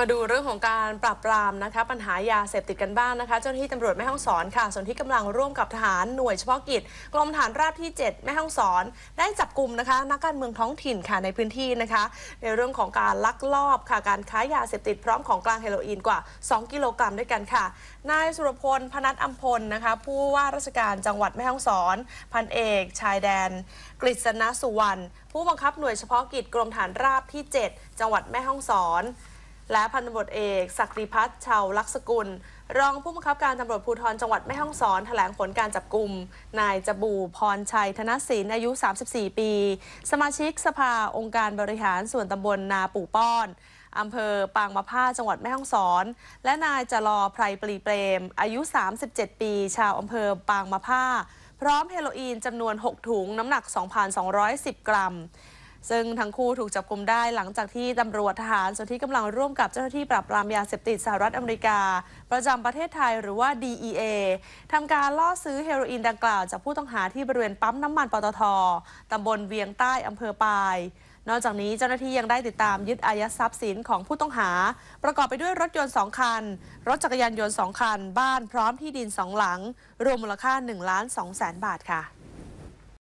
มาดูเรื่องของการปราบปรามนะคะปัญหายาเสพติดกันบ้างนะคะเจ้าหน้าที่ตำรวจแม่ฮ่องสอน ค่ะส่วนที่กำลังร่วมกับทหารหน่วยเฉพาะกิจกรมฐานราบที่ 7 แม่ฮ่องสอน ได้จับกลุ่มนะคะ นักการเมืองท้องถิ่นค่ะในพื้นที่นะคะ ในเรื่องของการลักลอบค่ะการค้ายาเสพติดพร้อมของกลางเฮโรอีนกว่า 2กิโลกรัมด้วยกันค่ะ นายสุรพลพนัทอัมพลนะคะ ผู้ว่าราชการจังหวัดแม่ฮ่องสอน พันเอก ชายแดนกฤษณสุวรรณผู้บังคับหน่วยเฉพาะกิจกรมฐานราบที่ 7 จังหวัดแม่ฮ่องสอนและพันตำรวจเอกศักดิพัฒน์ชาวลักษกุล รองผู้บังคับการตำรวจภูธรจังหวัดแม่ฮ่องสอนแถลงผลการจับกลุ่ม นายจบูพรชัย ธนศิลป์อายุ 34 ปี สมาชิกสภาองค์การบริหารส่วนตำบลนาปู่ป้อนอำเภอปางมะผ้าจังหวัดแม่ฮ่องสอน และนายจรอ ไพรปรีเปรม อายุ 37 ปี ชาวอำเภอปางมะผ้า พร้อมเฮโรอีนจำนวน 6 ถุงน้ำหนัก 2,210 กรัมซึ่งทั้งคู่ถูกจับกลุมได้หลังจากที่ตำรวจทหารส่วนที่กำลังร่วมกับเจ้าหน้าที่ปราบปรามยาเสพติดสหรัฐอเมริกา ประจำประเทศไทยหรือว่า DEA ทำการล่อซื้อเฮโรอีนดังกล่าวจากผู้ต้องหาที่บริเวณปั๊มน้ำมันปตทตำบลเวียงใต้อำเภอปาย นอกจากนี้เจ้าหน้าที่ยังได้ติดตามยึดอายัดทรัพย์สินของผู้ต้องหา ประกอบไปด้วยรถยนต์2คันรถจักรยานยนต์2คัน บ้านพร้อมที่ดิน2หลัง รวมมูลค่า1ล้าน2แสนบาทค่ะ